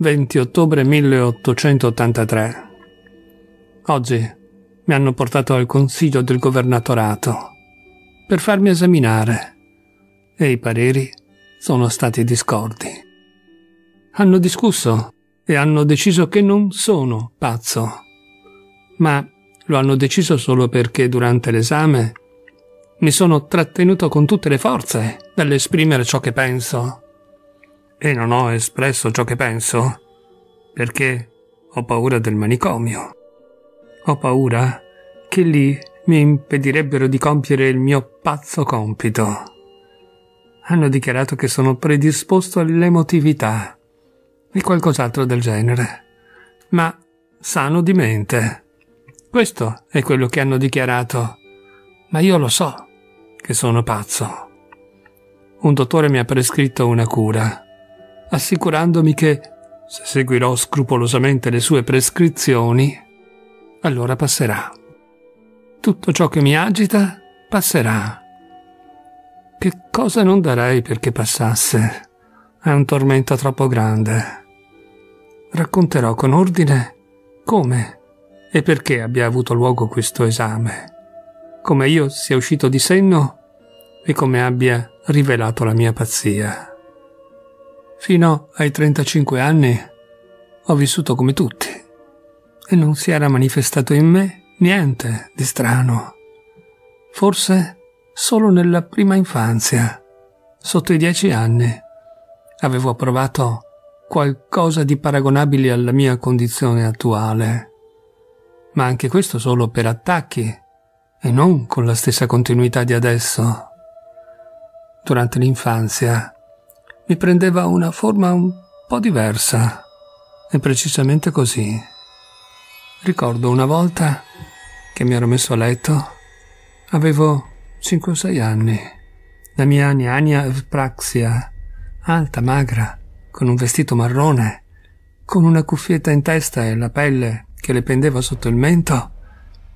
20 ottobre 1883. Oggi mi hanno portato al Consiglio del Governatorato per farmi esaminare e i pareri sono stati discordi. Hanno discusso e hanno deciso che non sono pazzo, ma lo hanno deciso solo perché durante l'esame mi sono trattenuto con tutte le forze dall'esprimere ciò che penso e non ho espresso ciò che penso, perché ho paura del manicomio. Ho paura che lì mi impedirebbero di compiere il mio pazzo compito. Hanno dichiarato che sono predisposto all'emotività e qualcos'altro del genere, ma sano di mente. Questo è quello che hanno dichiarato, ma io lo so che sono pazzo. Un dottore mi ha prescritto una cura assicurandomi che, se seguirò scrupolosamente le sue prescrizioni, allora passerà. Tutto ciò che mi agita passerà. Che cosa non darei perché passasse? È un tormento troppo grande. Racconterò con ordine come e perché abbia avuto luogo questo esame, come io sia uscito di senno e come abbia rivelato la mia pazzia. Fino ai 35 anni ho vissuto come tutti e non si era manifestato in me niente di strano. Forse solo nella prima infanzia, sotto i dieci anni, avevo provato qualcosa di paragonabile alla mia condizione attuale. Ma anche questo solo per attacchi e non con la stessa continuità di adesso. Durante l'infanzia mi prendeva una forma un po' diversa, e precisamente così. Ricordo una volta che mi ero messo a letto, avevo 5 o 6 anni, la mia gnagna Praxia, alta, magra, con un vestito marrone, con una cuffietta in testa e la pelle che le pendeva sotto il mento,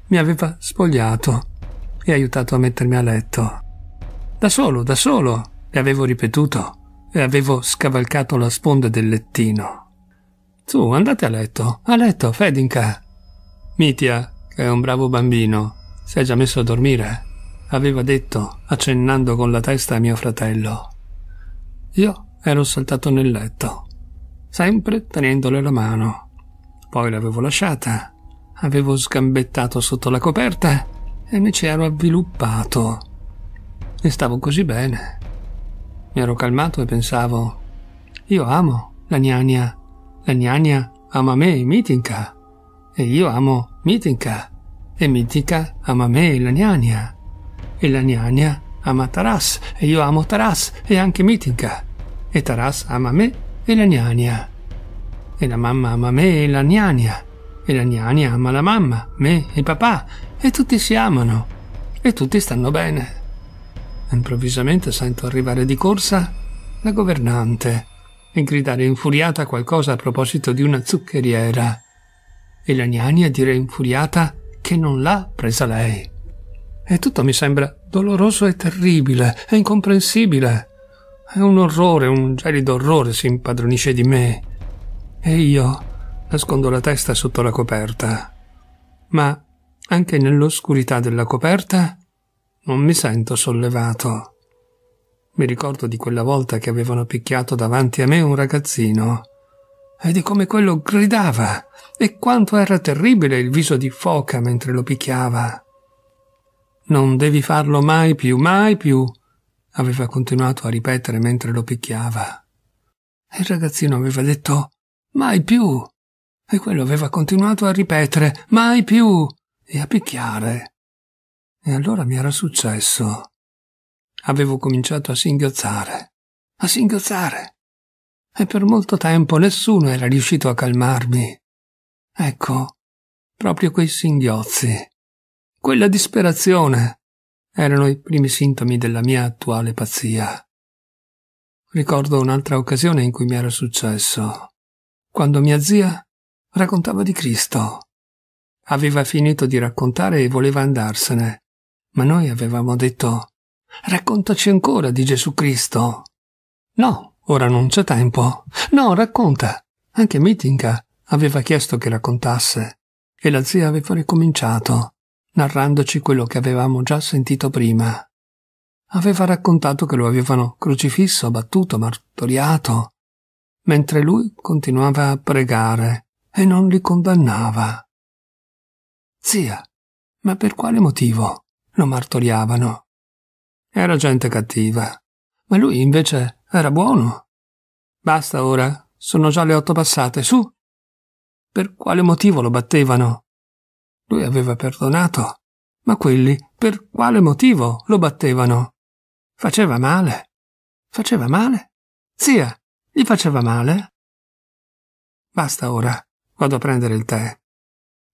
mi aveva spogliato e aiutato a mettermi a letto. Da solo, da solo, le avevo ripetuto e avevo scavalcato la sponda del lettino. Su, andate a letto, a letto, Fedinka. Mitia, che è un bravo bambino, si è già messo a dormire, aveva detto, accennando con la testa a mio fratello. Io ero saltato nel letto, sempre tenendole la mano. Poi l'avevo lasciata, avevo sgambettato sotto la coperta e mi ci ero avviluppato. E stavo così bene mi ero calmato e pensavo, io amo la gnagna, la gnagna ama me, Mitinka, e io amo Mitinka, e Mitinka ama me, la gnagna, e la gnagna ama Taras, e io amo Taras, e anche Mitinka, e Taras ama me e la gnagna, e la mamma ama me e la gnagna, e la gnagna ama la mamma, me e papà, e tutti si amano, e tutti stanno bene. Improvvisamente sento arrivare di corsa la governante e gridare infuriata qualcosa a proposito di una zuccheriera. E la gnania dire infuriata che non l'ha presa lei. E tutto mi sembra doloroso e terribile e incomprensibile. È un orrore, un gelido orrore si impadronisce di me. E io nascondo la testa sotto la coperta. Ma anche nell'oscurità della coperta non mi sento sollevato. Mi ricordo di quella volta che avevano picchiato davanti a me un ragazzino e di come quello gridava e quanto era terribile il viso di foca mentre lo picchiava. Non devi farlo mai più, mai più, aveva continuato a ripetere mentre lo picchiava. Il ragazzino aveva detto mai più e quello aveva continuato a ripetere mai più e a picchiare. E allora mi era successo. Avevo cominciato a singhiozzare, a singhiozzare. E per molto tempo nessuno era riuscito a calmarmi. Ecco, proprio quei singhiozzi, quella disperazione, erano i primi sintomi della mia attuale pazzia. Ricordo un'altra occasione in cui mi era successo, quando mia zia raccontava di Cristo. Aveva finito di raccontare e voleva andarsene, ma noi avevamo detto raccontaci ancora di Gesù Cristo. No, ora non c'è tempo. No, racconta. Anche Mitinka aveva chiesto che raccontasse e la zia aveva ricominciato, narrandoci quello che avevamo già sentito prima. Aveva raccontato che lo avevano crocifisso, battuto, martoriato, mentre lui continuava a pregare e non li condannava. Zia, ma per quale motivo? lo martoriavano. Era gente cattiva, ma lui invece era buono. Basta ora, sono già le otto passate, su. Per quale motivo lo battevano? Lui aveva perdonato, ma quelli per quale motivo lo battevano? Faceva male. Faceva male? Zia, gli faceva male? Basta ora, vado a prendere il tè.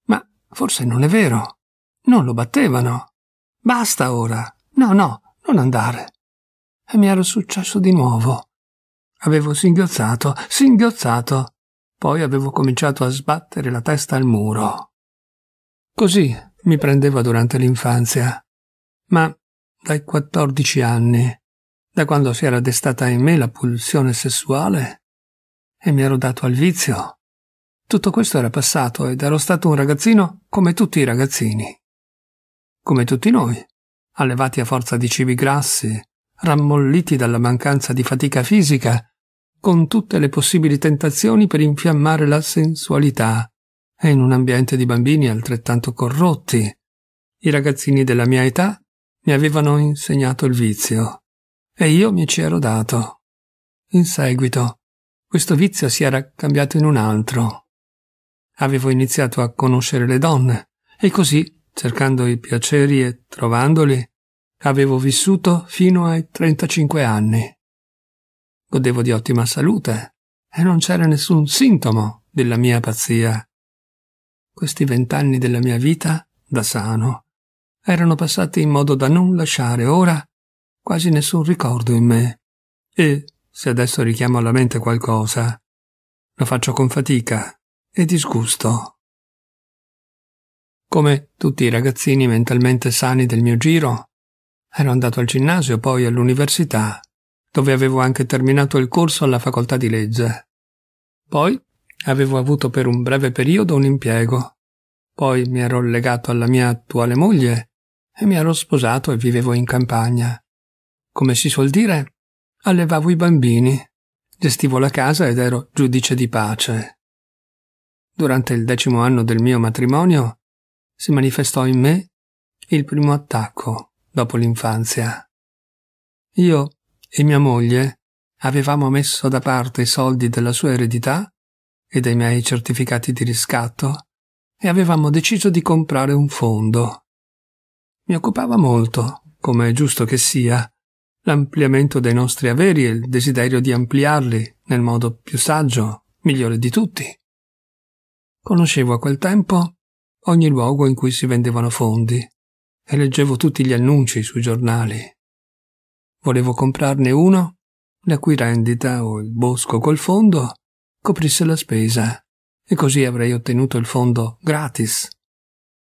Ma forse non è vero. Non lo battevano. Basta ora. No, no, non andare. E mi era successo di nuovo. Avevo singhiozzato, singhiozzato. Poi avevo cominciato a sbattere la testa al muro. Così mi prendeva durante l'infanzia. Ma dai 14 anni, da quando si era destata in me la pulsione sessuale, e mi ero dato al vizio. Tutto questo era passato ed ero stato un ragazzino come tutti i ragazzini come tutti noi, allevati a forza di cibi grassi, rammolliti dalla mancanza di fatica fisica, con tutte le possibili tentazioni per infiammare la sensualità, e in un ambiente di bambini altrettanto corrotti. I ragazzini della mia età mi avevano insegnato il vizio, e io mi ci ero dato. In seguito, questo vizio si era cambiato in un altro. Avevo iniziato a conoscere le donne, e così cercando i piaceri e trovandoli, avevo vissuto fino ai 35 anni. Godevo di ottima salute e non c'era nessun sintomo della mia pazzia. Questi vent'anni della mia vita, da sano, erano passati in modo da non lasciare ora quasi nessun ricordo in me. E, se adesso richiamo alla mente qualcosa, lo faccio con fatica e disgusto. Come tutti i ragazzini mentalmente sani del mio giro, ero andato al ginnasio, poi all'università, dove avevo anche terminato il corso alla facoltà di legge. Poi avevo avuto per un breve periodo un impiego. Poi mi ero legato alla mia attuale moglie e mi ero sposato e vivevo in campagna. Come si suol dire, allevavo i bambini, gestivo la casa ed ero giudice di pace. Durante il decimo anno del mio matrimonio si manifestò in me il primo attacco dopo l'infanzia. Io e mia moglie avevamo messo da parte i soldi della sua eredità e dei miei certificati di riscatto e avevamo deciso di comprare un fondo. Mi occupava molto, come è giusto che sia, l'ampliamento dei nostri averi e il desiderio di ampliarli nel modo più saggio, migliore di tutti. Conoscevo a quel tempo ogni luogo in cui si vendevano fondi e leggevo tutti gli annunci sui giornali. Volevo comprarne uno, la cui rendita o il bosco col fondo coprisse la spesa e così avrei ottenuto il fondo gratis.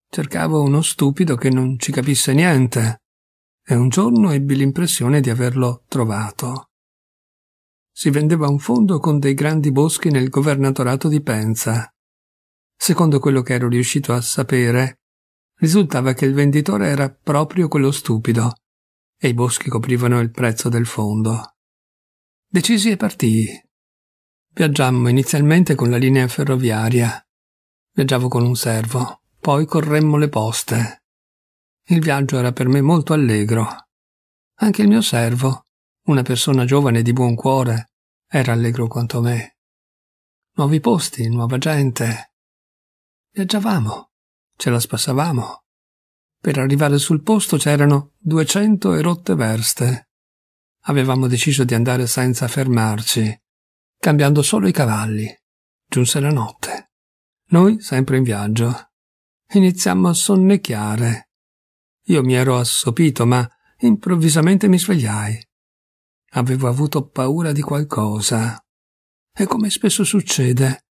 Cercavo uno stupido che non ci capisse niente e un giorno ebbi l'impressione di averlo trovato. Si vendeva un fondo con dei grandi boschi nel governatorato di Penza Secondo quello che ero riuscito a sapere, risultava che il venditore era proprio quello stupido e i boschi coprivano il prezzo del fondo. Decisi e partii. Viaggiammo inizialmente con la linea ferroviaria. Viaggiavo con un servo, poi corremmo le poste. Il viaggio era per me molto allegro. Anche il mio servo, una persona giovane di buon cuore, era allegro quanto me. Nuovi posti, nuova gente. Viaggiavamo, ce la spassavamo. Per arrivare sul posto c'erano duecento e rotte verste. Avevamo deciso di andare senza fermarci, cambiando solo i cavalli. Giunse la notte. Noi sempre in viaggio. Iniziammo a sonnecchiare. Io mi ero assopito, ma improvvisamente mi svegliai. Avevo avuto paura di qualcosa. E come spesso succede,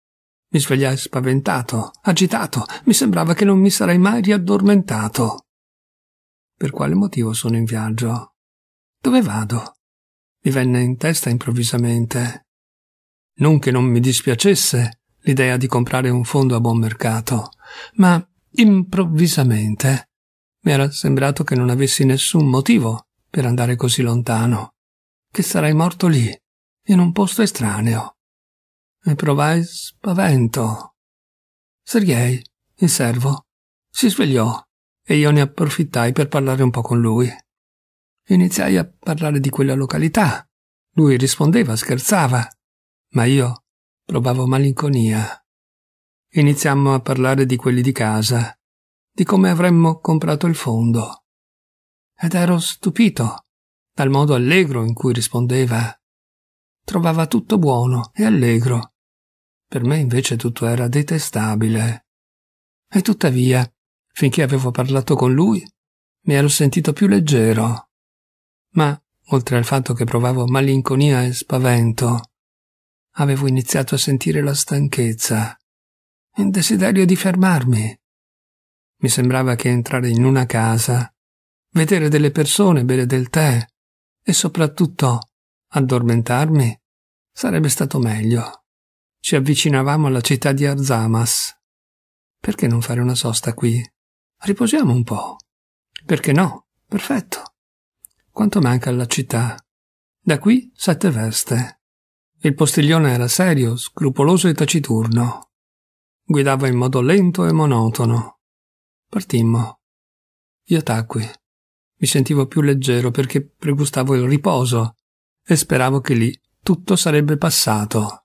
mi svegliai spaventato, agitato, mi sembrava che non mi sarei mai riaddormentato. Per quale motivo sono in viaggio? Dove vado? Mi venne in testa improvvisamente. Non che non mi dispiacesse l'idea di comprare un fondo a buon mercato, ma improvvisamente mi era sembrato che non avessi nessun motivo per andare così lontano, che sarei morto lì, in un posto estraneo e provai spavento. Sergei, il servo, si svegliò e io ne approfittai per parlare un po' con lui. Iniziai a parlare di quella località. Lui rispondeva, scherzava, ma io provavo malinconia. Iniziammo a parlare di quelli di casa, di come avremmo comprato il fondo. Ed ero stupito dal modo allegro in cui rispondeva. Trovava tutto buono e allegro per me invece tutto era detestabile. E tuttavia, finché avevo parlato con lui, mi ero sentito più leggero. Ma, oltre al fatto che provavo malinconia e spavento, avevo iniziato a sentire la stanchezza, il desiderio di fermarmi. Mi sembrava che entrare in una casa, vedere delle persone, bere del tè e soprattutto addormentarmi sarebbe stato meglio. Ci avvicinavamo alla città di Arzamas. Perché non fare una sosta qui? Riposiamo un po'. Perché no? Perfetto. Quanto manca alla città? Da qui sette veste. Il postiglione era serio, scrupoloso e taciturno. Guidava in modo lento e monotono. Partimmo. Io tacqui. Mi sentivo più leggero perché pregustavo il riposo e speravo che lì tutto sarebbe passato.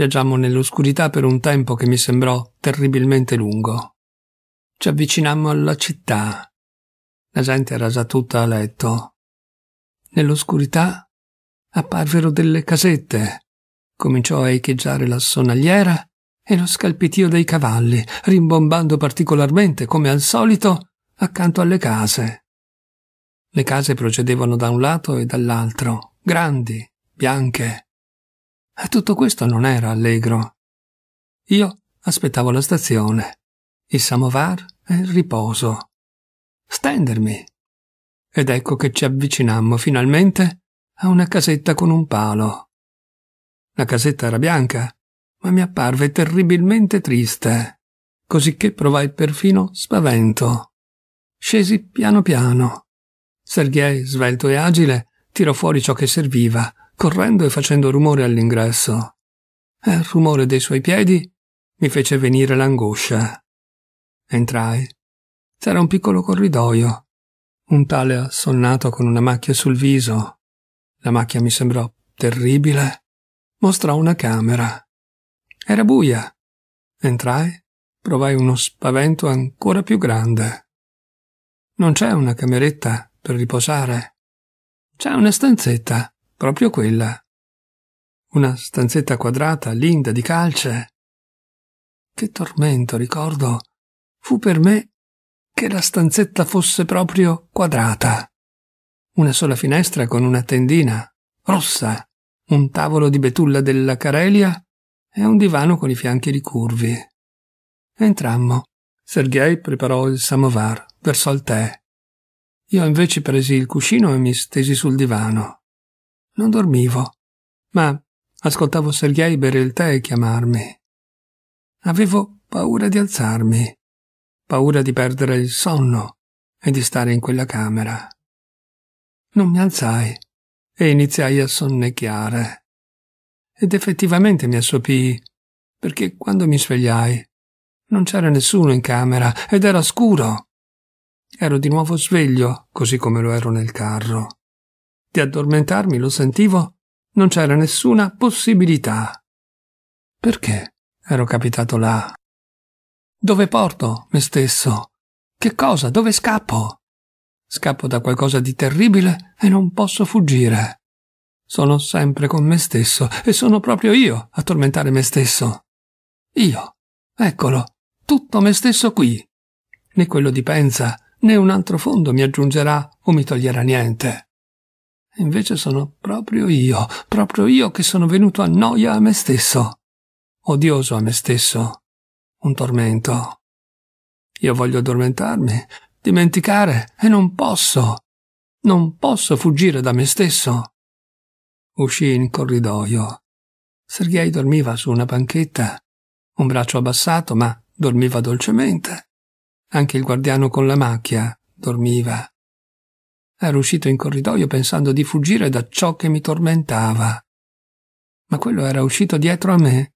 Viaggiamo nell'oscurità per un tempo che mi sembrò terribilmente lungo. Ci avvicinammo alla città. La gente era già tutta a letto. Nell'oscurità apparvero delle casette. Cominciò a echeggiare la sonagliera e lo scalpitio dei cavalli, rimbombando particolarmente, come al solito, accanto alle case. Le case procedevano da un lato e dall'altro, grandi, bianche, tutto questo non era allegro. Io aspettavo la stazione, il samovar e il riposo. Stendermi. Ed ecco che ci avvicinammo finalmente a una casetta con un palo. La casetta era bianca, ma mi apparve terribilmente triste, cosicché provai perfino spavento. Scesi piano piano. Sergei, svelto e agile, tirò fuori ciò che serviva correndo e facendo rumore all'ingresso. il rumore dei suoi piedi mi fece venire l'angoscia. Entrai. C'era un piccolo corridoio. Un tale assonnato con una macchia sul viso. La macchia mi sembrò terribile. Mostrò una camera. Era buia. Entrai. Provai uno spavento ancora più grande. Non c'è una cameretta per riposare. C'è una stanzetta Proprio quella. Una stanzetta quadrata, linda di calce. Che tormento, ricordo. Fu per me che la stanzetta fosse proprio quadrata. Una sola finestra con una tendina, rossa, un tavolo di betulla della Carelia e un divano con i fianchi ricurvi. Entrammo. Sergei preparò il samovar, versò il tè. Io invece presi il cuscino e mi stesi sul divano. Non dormivo, ma ascoltavo Sergei bere il tè e chiamarmi. Avevo paura di alzarmi, paura di perdere il sonno e di stare in quella camera. Non mi alzai e iniziai a sonnecchiare. Ed effettivamente mi assopii, perché quando mi svegliai non c'era nessuno in camera ed era scuro. Ero di nuovo sveglio, così come lo ero nel carro. Di addormentarmi lo sentivo, non c'era nessuna possibilità. Perché ero capitato là? Dove porto me stesso? Che cosa? Dove scappo? Scappo da qualcosa di terribile e non posso fuggire. Sono sempre con me stesso e sono proprio io a tormentare me stesso. Io, eccolo, tutto me stesso qui. Né quello di pensa, né un altro fondo mi aggiungerà o mi toglierà niente. Invece sono proprio io, proprio io che sono venuto a noia a me stesso. Odioso a me stesso. Un tormento. Io voglio addormentarmi, dimenticare, e non posso. Non posso fuggire da me stesso. Uscì in corridoio. Sergei dormiva su una panchetta, un braccio abbassato, ma dormiva dolcemente. Anche il guardiano con la macchia dormiva. Ero uscito in corridoio pensando di fuggire da ciò che mi tormentava. Ma quello era uscito dietro a me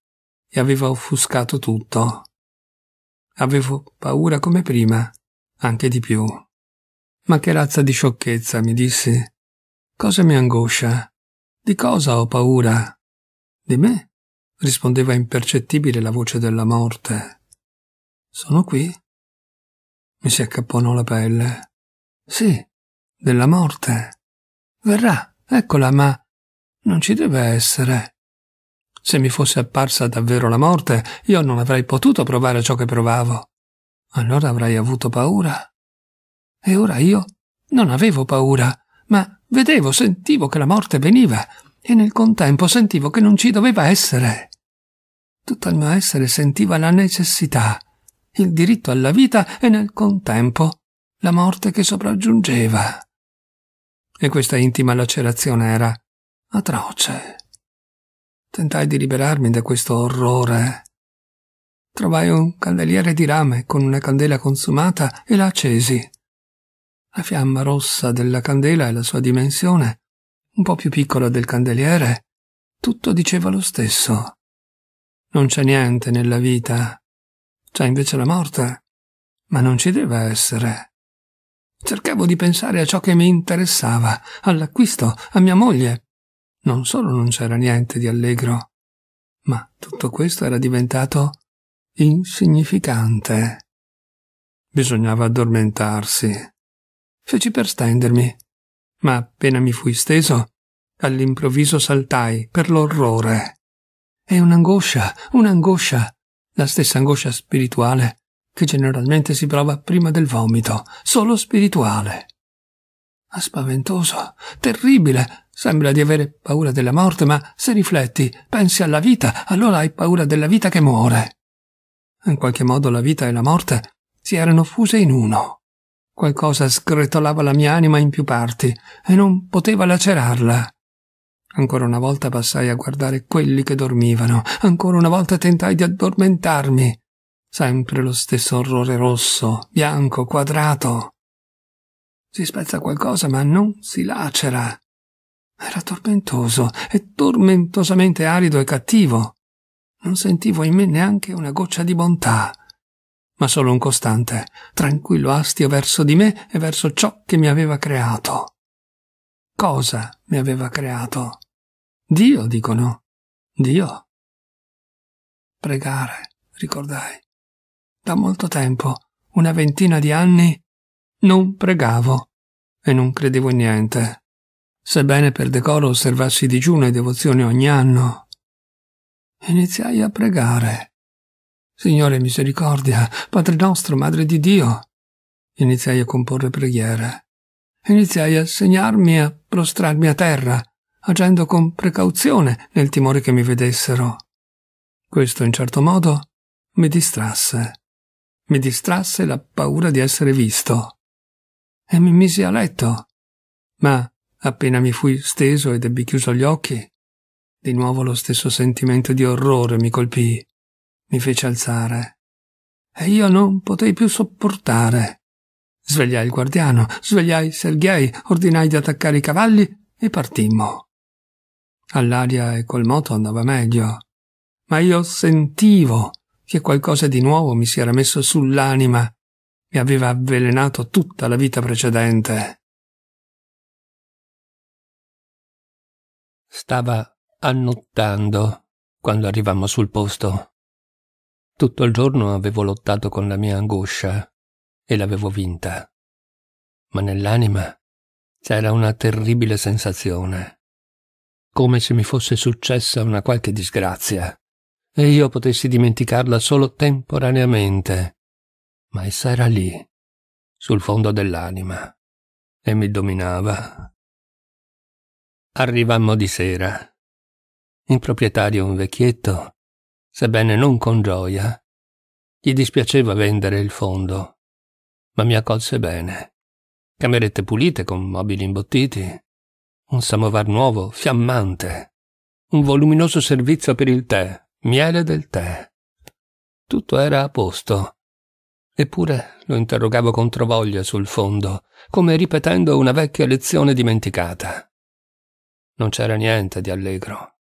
e aveva offuscato tutto. Avevo paura come prima, anche di più. Ma che razza di sciocchezza, mi dissi. Cosa mi angoscia? Di cosa ho paura? Di me? rispondeva impercettibile la voce della morte. Sono qui? Mi si accapponò la pelle. Sì, della morte. Verrà, eccola, ma non ci deve essere. Se mi fosse apparsa davvero la morte, io non avrei potuto provare ciò che provavo. Allora avrei avuto paura. E ora io non avevo paura, ma vedevo, sentivo che la morte veniva e nel contempo sentivo che non ci doveva essere. Tutto il mio essere sentiva la necessità, il diritto alla vita e nel contempo la morte che sopraggiungeva e questa intima lacerazione era atroce. Tentai di liberarmi da questo orrore. Trovai un candeliere di rame con una candela consumata e la accesi. La fiamma rossa della candela e la sua dimensione, un po' più piccola del candeliere, tutto diceva lo stesso. Non c'è niente nella vita. C'è invece la morte. Ma non ci deve essere. Cercavo di pensare a ciò che mi interessava, all'acquisto, a mia moglie. Non solo non c'era niente di allegro, ma tutto questo era diventato insignificante. Bisognava addormentarsi. Feci per stendermi, ma appena mi fui steso, all'improvviso saltai per l'orrore. E un'angoscia, un'angoscia, la stessa angoscia spirituale che generalmente si prova prima del vomito, solo spirituale. È ah, spaventoso, terribile, sembra di avere paura della morte, ma se rifletti, pensi alla vita, allora hai paura della vita che muore. In qualche modo la vita e la morte si erano fuse in uno. Qualcosa scretolava la mia anima in più parti e non poteva lacerarla. Ancora una volta passai a guardare quelli che dormivano, ancora una volta tentai di addormentarmi. Sempre lo stesso orrore rosso, bianco, quadrato. Si spezza qualcosa ma non si lacera. Era tormentoso e tormentosamente arido e cattivo. Non sentivo in me neanche una goccia di bontà, ma solo un costante, tranquillo astio verso di me e verso ciò che mi aveva creato. Cosa mi aveva creato? Dio, dicono. Dio. Pregare, ricordai da molto tempo, una ventina di anni, non pregavo e non credevo in niente, sebbene per decoro osservassi digiuno e devozione ogni anno. Iniziai a pregare. Signore misericordia, Padre nostro, Madre di Dio. Iniziai a comporre preghiere. Iniziai a segnarmi e a prostrarmi a terra, agendo con precauzione nel timore che mi vedessero. Questo in certo modo mi distrasse. Mi distrasse la paura di essere visto. E mi misi a letto. Ma, appena mi fui steso ed ebbi chiuso gli occhi, di nuovo lo stesso sentimento di orrore mi colpì, mi fece alzare. E io non potei più sopportare. Svegliai il guardiano, svegliai Sergei, ordinai di attaccare i cavalli e partimmo. All'aria e col moto andava meglio, ma io sentivo che qualcosa di nuovo mi si era messo sull'anima, mi aveva avvelenato tutta la vita precedente. Stava annottando quando arrivammo sul posto. Tutto il giorno avevo lottato con la mia angoscia e l'avevo vinta. Ma nell'anima c'era una terribile sensazione, come se mi fosse successa una qualche disgrazia e io potessi dimenticarla solo temporaneamente, ma essa era lì, sul fondo dell'anima, e mi dominava. Arrivammo di sera. Il proprietario, un vecchietto, sebbene non con gioia, gli dispiaceva vendere il fondo, ma mi accolse bene. Camerette pulite con mobili imbottiti, un samovar nuovo, fiammante, un voluminoso servizio per il tè, miele del tè. Tutto era a posto. Eppure lo interrogavo con trovoglia sul fondo, come ripetendo una vecchia lezione dimenticata. Non c'era niente di allegro.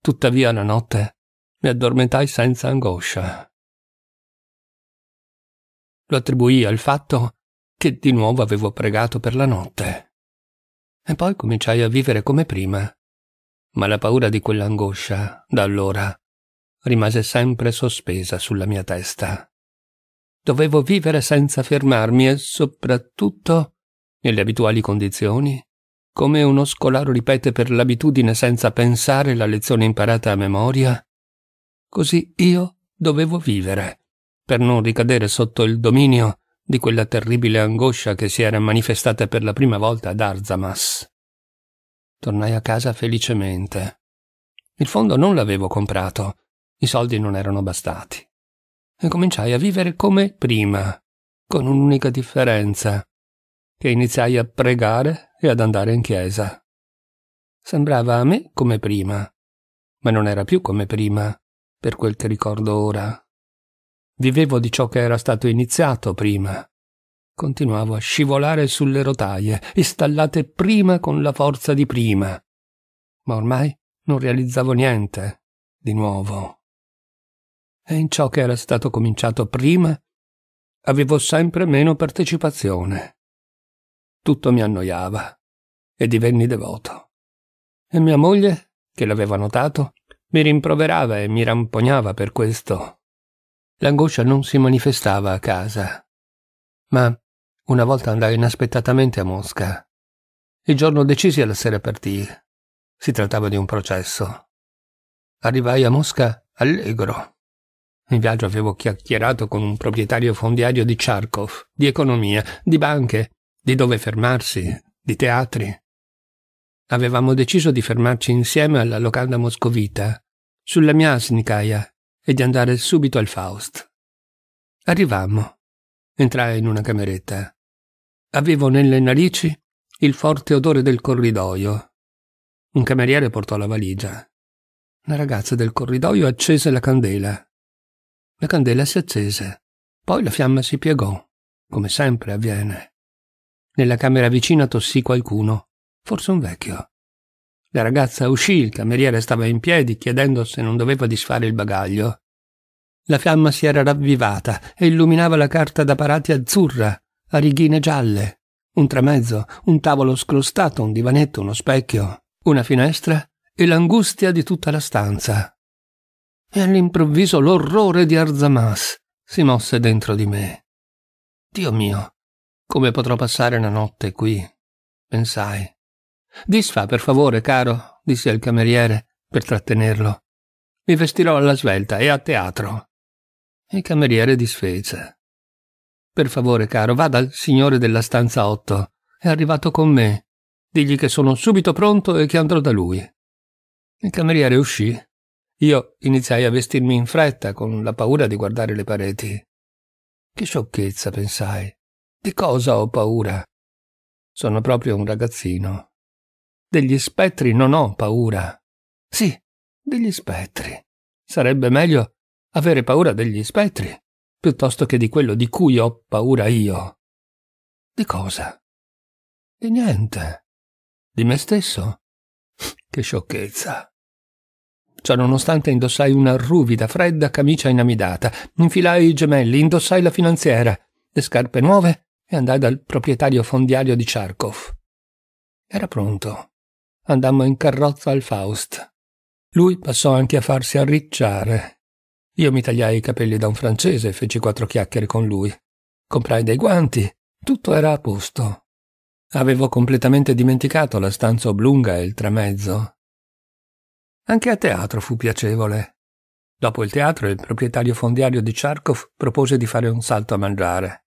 Tuttavia la notte mi addormentai senza angoscia. Lo attribuii al fatto che di nuovo avevo pregato per la notte. E poi cominciai a vivere come prima. Ma la paura di quell'angoscia, da allora, rimase sempre sospesa sulla mia testa. Dovevo vivere senza fermarmi e soprattutto, nelle abituali condizioni, come uno scolaro ripete per l'abitudine senza pensare la lezione imparata a memoria, così io dovevo vivere, per non ricadere sotto il dominio di quella terribile angoscia che si era manifestata per la prima volta ad Arzamas. Tornai a casa felicemente. Il fondo non l'avevo comprato, i soldi non erano bastati. E cominciai a vivere come prima, con un'unica differenza, che iniziai a pregare e ad andare in chiesa. Sembrava a me come prima, ma non era più come prima, per quel che ricordo ora. Vivevo di ciò che era stato iniziato prima. Continuavo a scivolare sulle rotaie, installate prima con la forza di prima. Ma ormai non realizzavo niente, di nuovo e in ciò che era stato cominciato prima avevo sempre meno partecipazione. Tutto mi annoiava e divenni devoto. E mia moglie, che l'aveva notato, mi rimproverava e mi rampognava per questo. L'angoscia non si manifestava a casa. Ma una volta andai inaspettatamente a Mosca. Il giorno decisi alla sera partì. Si trattava di un processo. Arrivai a Mosca allegro, in viaggio avevo chiacchierato con un proprietario fondiario di Charkov, di economia, di banche, di dove fermarsi, di teatri. Avevamo deciso di fermarci insieme alla locanda moscovita, sulla Miasnikaia, e di andare subito al Faust. Arrivammo. Entrai in una cameretta. Avevo nelle narici il forte odore del corridoio. Un cameriere portò la valigia. La ragazza del corridoio accese la candela. La candela si accese, poi la fiamma si piegò, come sempre avviene. Nella camera vicina tossì qualcuno, forse un vecchio. La ragazza uscì, il cameriere stava in piedi chiedendo se non doveva disfare il bagaglio. La fiamma si era ravvivata e illuminava la carta da parati azzurra, a righine gialle, un tramezzo, un tavolo scrostato, un divanetto, uno specchio, una finestra e l'angustia di tutta la stanza e all'improvviso l'orrore di Arzamas si mosse dentro di me. Dio mio, come potrò passare una notte qui? pensai. Disfa, per favore, caro, disse al cameriere per trattenerlo. Mi vestirò alla svelta e a teatro. Il cameriere disfece. Per favore, caro, vada al signore della stanza 8. È arrivato con me. Digli che sono subito pronto e che andrò da lui. Il cameriere uscì io iniziai a vestirmi in fretta con la paura di guardare le pareti. Che sciocchezza, pensai. Di cosa ho paura? Sono proprio un ragazzino. Degli spettri non ho paura. Sì, degli spettri. Sarebbe meglio avere paura degli spettri piuttosto che di quello di cui ho paura io. Di cosa? Di niente. Di me stesso? Che sciocchezza. Ciò cioè, nonostante indossai una ruvida, fredda camicia inamidata, infilai i gemelli, indossai la finanziera, le scarpe nuove e andai dal proprietario fondiario di Charkov. Era pronto. Andammo in carrozza al Faust. Lui passò anche a farsi arricciare. Io mi tagliai i capelli da un francese e feci quattro chiacchiere con lui. Comprai dei guanti. Tutto era a posto. Avevo completamente dimenticato la stanza oblunga e il tramezzo. Anche a teatro fu piacevole. Dopo il teatro il proprietario fondiario di Charkov propose di fare un salto a mangiare.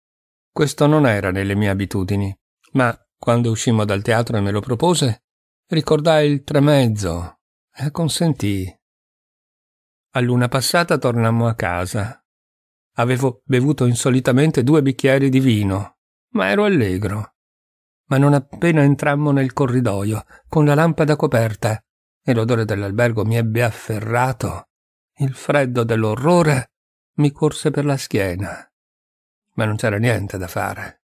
Questo non era nelle mie abitudini, ma quando uscimmo dal teatro e me lo propose, ricordai il tremezzo e acconsentì. A luna passata tornammo a casa. Avevo bevuto insolitamente due bicchieri di vino, ma ero allegro. Ma non appena entrammo nel corridoio, con la lampada coperta, e l'odore dell'albergo mi ebbe afferrato, il freddo dell'orrore mi corse per la schiena. Ma non c'era niente da fare.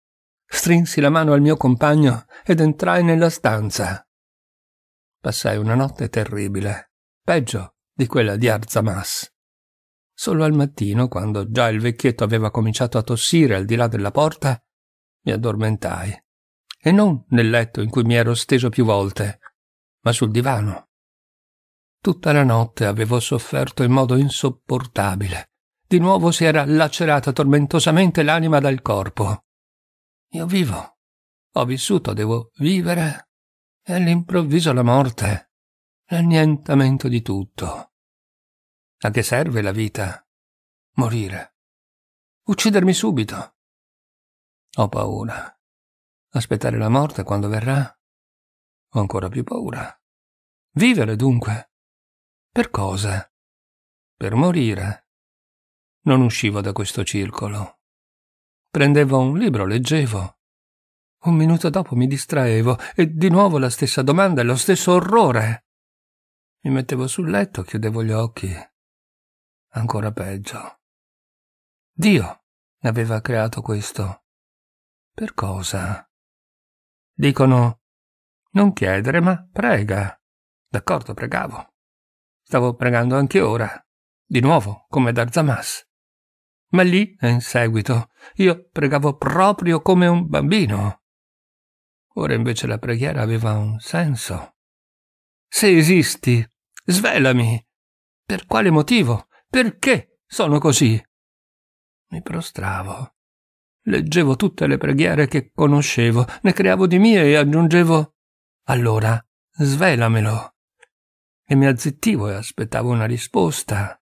Strinsi la mano al mio compagno ed entrai nella stanza. Passai una notte terribile, peggio di quella di Arzamas. Solo al mattino, quando già il vecchietto aveva cominciato a tossire al di là della porta, mi addormentai. E non nel letto in cui mi ero steso più volte, ma sul divano, Tutta la notte avevo sofferto in modo insopportabile. Di nuovo si era lacerata tormentosamente l'anima dal corpo. Io vivo. Ho vissuto, devo vivere. E all'improvviso la morte. L'annientamento di tutto. A che serve la vita? Morire. Uccidermi subito. Ho paura. Aspettare la morte quando verrà? Ho ancora più paura. Vivere dunque. Per cosa? Per morire. Non uscivo da questo circolo. Prendevo un libro, leggevo. Un minuto dopo mi distraevo e di nuovo la stessa domanda e lo stesso orrore. Mi mettevo sul letto, chiudevo gli occhi. Ancora peggio. Dio aveva creato questo. Per cosa? Dicono non chiedere, ma prega. D'accordo, pregavo. Stavo pregando anche ora, di nuovo, come Darzamas. Ma lì, in seguito, io pregavo proprio come un bambino. Ora invece la preghiera aveva un senso. Se esisti, svelami. Per quale motivo? Perché sono così? Mi prostravo. Leggevo tutte le preghiere che conoscevo, ne creavo di mie e aggiungevo Allora, svelamelo e mi azzittivo e aspettavo una risposta.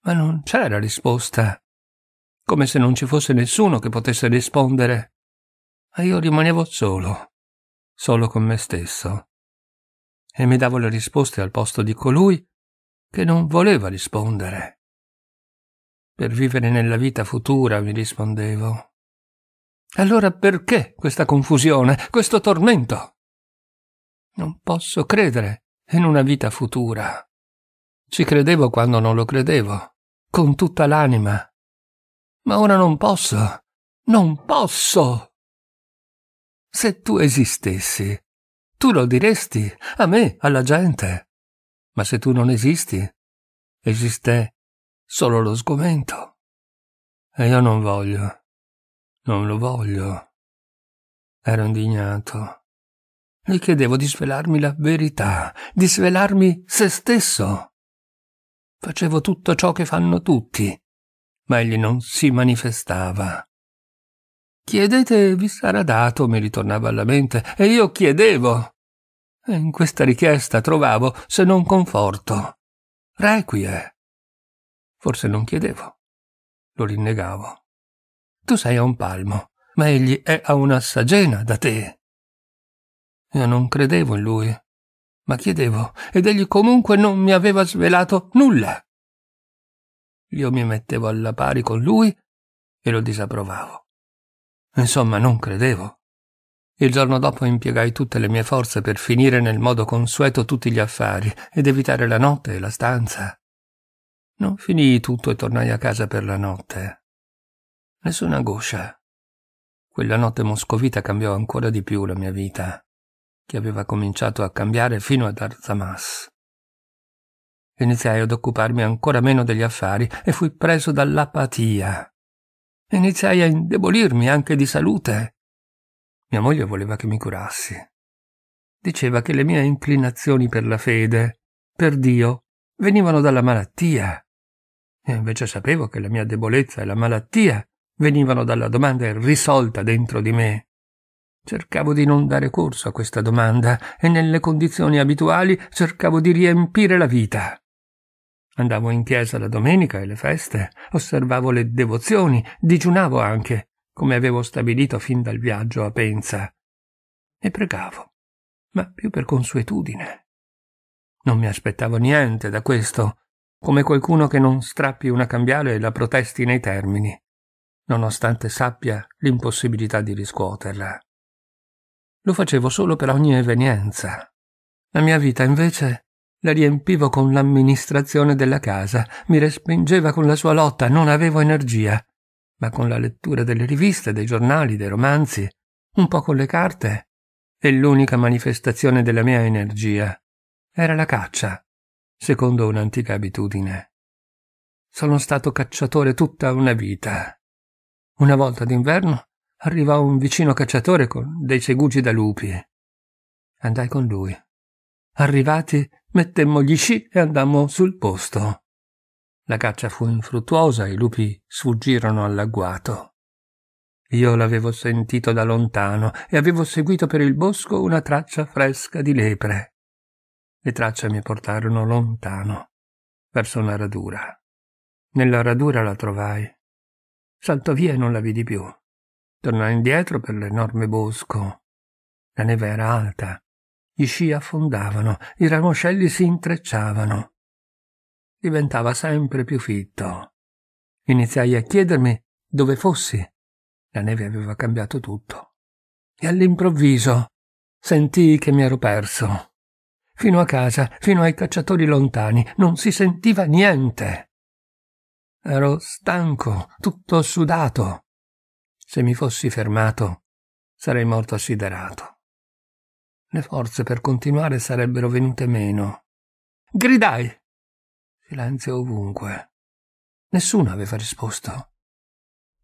Ma non c'era risposta, come se non ci fosse nessuno che potesse rispondere. Ma io rimanevo solo, solo con me stesso, e mi davo le risposte al posto di colui che non voleva rispondere. Per vivere nella vita futura, mi rispondevo. Allora perché questa confusione, questo tormento? Non posso credere in una vita futura. Ci credevo quando non lo credevo, con tutta l'anima. Ma ora non posso, non posso! Se tu esistessi, tu lo diresti a me, alla gente. Ma se tu non esisti, esiste solo lo sgomento. E io non voglio, non lo voglio. Ero indignato. Gli chiedevo di svelarmi la verità, di svelarmi se stesso. Facevo tutto ciò che fanno tutti, ma egli non si manifestava. Chiedete e vi sarà dato, mi ritornava alla mente, e io chiedevo. E in questa richiesta trovavo, se non conforto, requie. Forse non chiedevo, lo rinnegavo. Tu sei a un palmo, ma egli è a una saggena da te. Io non credevo in lui, ma chiedevo, ed egli comunque non mi aveva svelato nulla. Io mi mettevo alla pari con lui e lo disapprovavo. Insomma, non credevo. Il giorno dopo impiegai tutte le mie forze per finire nel modo consueto tutti gli affari ed evitare la notte e la stanza. Non finii tutto e tornai a casa per la notte. Nessuna angoscia. Quella notte moscovita cambiò ancora di più la mia vita che aveva cominciato a cambiare fino ad Arzamas. Iniziai ad occuparmi ancora meno degli affari e fui preso dall'apatia. Iniziai a indebolirmi anche di salute. Mia moglie voleva che mi curassi. Diceva che le mie inclinazioni per la fede, per Dio, venivano dalla malattia. E invece sapevo che la mia debolezza e la malattia venivano dalla domanda irrisolta dentro di me. Cercavo di non dare corso a questa domanda e nelle condizioni abituali cercavo di riempire la vita. Andavo in chiesa la domenica e le feste, osservavo le devozioni, digiunavo anche, come avevo stabilito fin dal viaggio a Penza, e pregavo, ma più per consuetudine. Non mi aspettavo niente da questo, come qualcuno che non strappi una cambiale e la protesti nei termini, nonostante sappia l'impossibilità di riscuoterla lo facevo solo per ogni evenienza. La mia vita, invece, la riempivo con l'amministrazione della casa, mi respingeva con la sua lotta, non avevo energia, ma con la lettura delle riviste, dei giornali, dei romanzi, un po' con le carte, e l'unica manifestazione della mia energia era la caccia, secondo un'antica abitudine. Sono stato cacciatore tutta una vita. Una volta d'inverno arrivò un vicino cacciatore con dei segugi da lupi. Andai con lui. Arrivati, mettemmo gli sci e andammo sul posto. La caccia fu infruttuosa, i lupi sfuggirono all'agguato. Io l'avevo sentito da lontano e avevo seguito per il bosco una traccia fresca di lepre. Le tracce mi portarono lontano, verso una radura. Nella radura la trovai. Saltò via e non la vidi più. Tornò indietro per l'enorme bosco. La neve era alta. Gli sci affondavano, i ramoscelli si intrecciavano. Diventava sempre più fitto. Iniziai a chiedermi dove fossi. La neve aveva cambiato tutto. E all'improvviso sentii che mi ero perso. Fino a casa, fino ai cacciatori lontani, non si sentiva niente. Ero stanco, tutto sudato. Se mi fossi fermato, sarei morto assiderato. Le forze per continuare sarebbero venute meno. Gridai. Silenzio ovunque. Nessuno aveva risposto.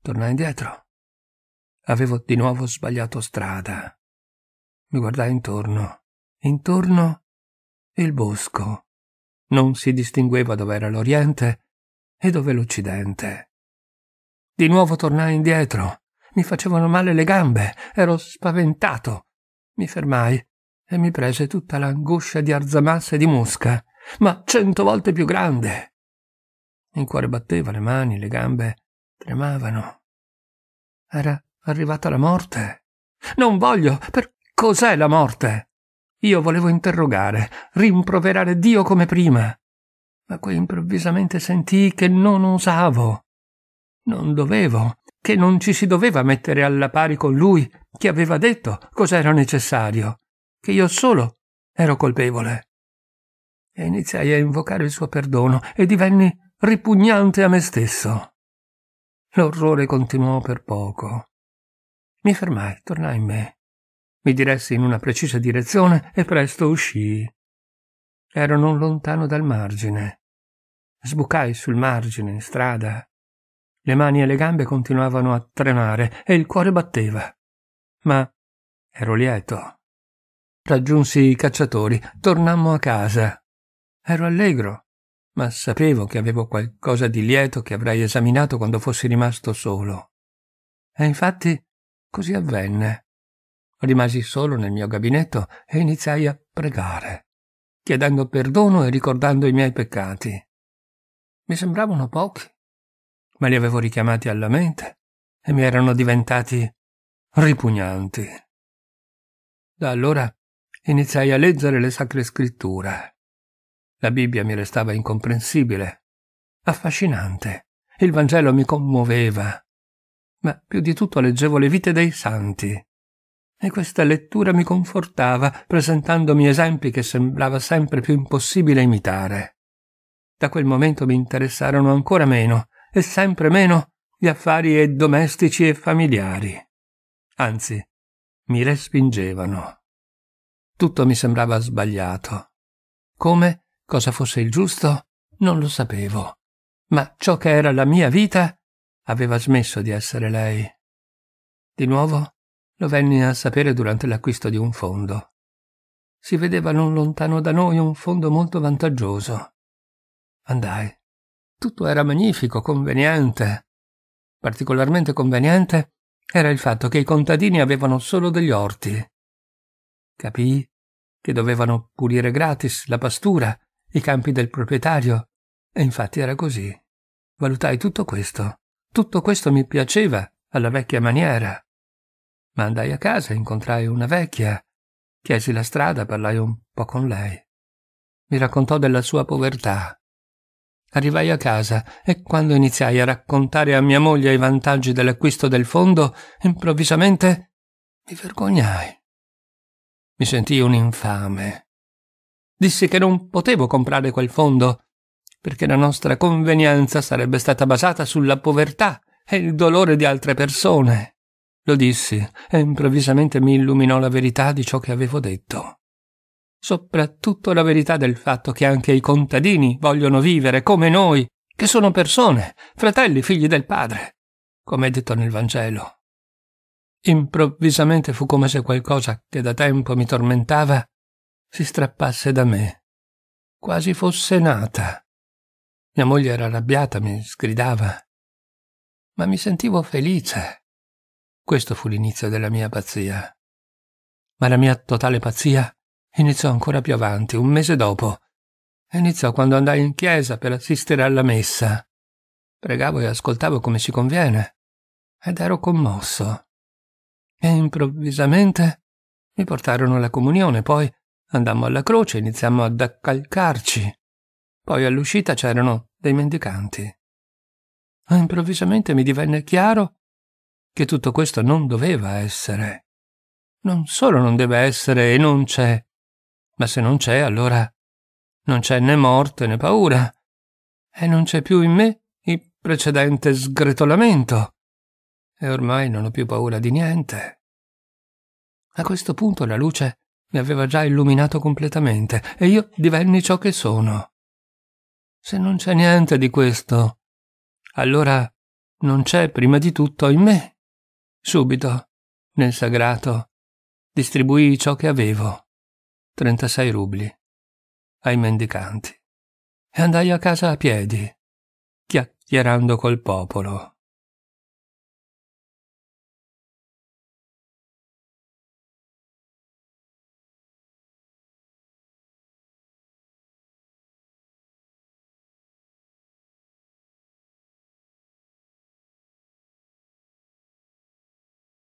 Tornai indietro. Avevo di nuovo sbagliato strada. Mi guardai intorno. Intorno il bosco. Non si distingueva dove era l'Oriente e dove l'Occidente. Di nuovo tornai indietro. Mi facevano male le gambe, ero spaventato. Mi fermai e mi prese tutta l'angoscia di arzamassa e di mosca, ma cento volte più grande. Il cuore batteva, le mani, le gambe tremavano. Era arrivata la morte. Non voglio, per cos'è la morte? Io volevo interrogare, rimproverare Dio come prima, ma qui improvvisamente sentii che non osavo. Non dovevo, che non ci si doveva mettere alla pari con lui, che aveva detto cos'era necessario, che io solo ero colpevole. E iniziai a invocare il suo perdono e divenni ripugnante a me stesso. L'orrore continuò per poco. Mi fermai, tornai in me. Mi diressi in una precisa direzione e presto uscii. Ero non lontano dal margine. Sbucai sul margine, in strada. Le mani e le gambe continuavano a tremare e il cuore batteva. Ma ero lieto. Raggiunsi i cacciatori, tornammo a casa. Ero allegro, ma sapevo che avevo qualcosa di lieto che avrei esaminato quando fossi rimasto solo. E infatti così avvenne. Rimasi solo nel mio gabinetto e iniziai a pregare, chiedendo perdono e ricordando i miei peccati. Mi sembravano pochi, ma li avevo richiamati alla mente e mi erano diventati ripugnanti. Da allora iniziai a leggere le sacre scritture. La Bibbia mi restava incomprensibile, affascinante. Il Vangelo mi commuoveva, ma più di tutto leggevo le vite dei santi. E questa lettura mi confortava, presentandomi esempi che sembrava sempre più impossibile imitare. Da quel momento mi interessarono ancora meno e sempre meno gli affari e domestici e familiari. Anzi, mi respingevano. Tutto mi sembrava sbagliato. Come, cosa fosse il giusto, non lo sapevo. Ma ciò che era la mia vita aveva smesso di essere lei. Di nuovo lo venni a sapere durante l'acquisto di un fondo. Si vedeva non lontano da noi un fondo molto vantaggioso. Andai, tutto era magnifico, conveniente. Particolarmente conveniente era il fatto che i contadini avevano solo degli orti. Capii che dovevano pulire gratis la pastura, i campi del proprietario, e infatti era così. Valutai tutto questo. Tutto questo mi piaceva, alla vecchia maniera. Ma andai a casa, incontrai una vecchia, chiesi la strada, parlai un po' con lei. Mi raccontò della sua povertà, Arrivai a casa e quando iniziai a raccontare a mia moglie i vantaggi dell'acquisto del fondo, improvvisamente mi vergognai. Mi sentii un infame. Dissi che non potevo comprare quel fondo, perché la nostra convenienza sarebbe stata basata sulla povertà e il dolore di altre persone. Lo dissi e improvvisamente mi illuminò la verità di ciò che avevo detto soprattutto la verità del fatto che anche i contadini vogliono vivere come noi, che sono persone, fratelli, figli del Padre, come è detto nel Vangelo. Improvvisamente fu come se qualcosa che da tempo mi tormentava si strappasse da me, quasi fosse nata. Mia moglie era arrabbiata, mi sgridava, ma mi sentivo felice. Questo fu l'inizio della mia pazzia. Ma la mia totale pazzia Iniziò ancora più avanti, un mese dopo. Iniziò quando andai in chiesa per assistere alla messa. Pregavo e ascoltavo come si conviene. Ed ero commosso. E improvvisamente mi portarono alla comunione, poi andammo alla croce, iniziammo ad accalcarci. Poi all'uscita c'erano dei mendicanti. E improvvisamente mi divenne chiaro che tutto questo non doveva essere. Non solo non deve essere e non c'è, ma se non c'è, allora non c'è né morte né paura, e non c'è più in me il precedente sgretolamento, e ormai non ho più paura di niente. A questo punto la luce mi aveva già illuminato completamente e io divenni ciò che sono. Se non c'è niente di questo, allora non c'è prima di tutto in me. Subito, nel sagrato, distribuì ciò che avevo. 36 rubli ai mendicanti e andai a casa a piedi, chiacchierando col popolo.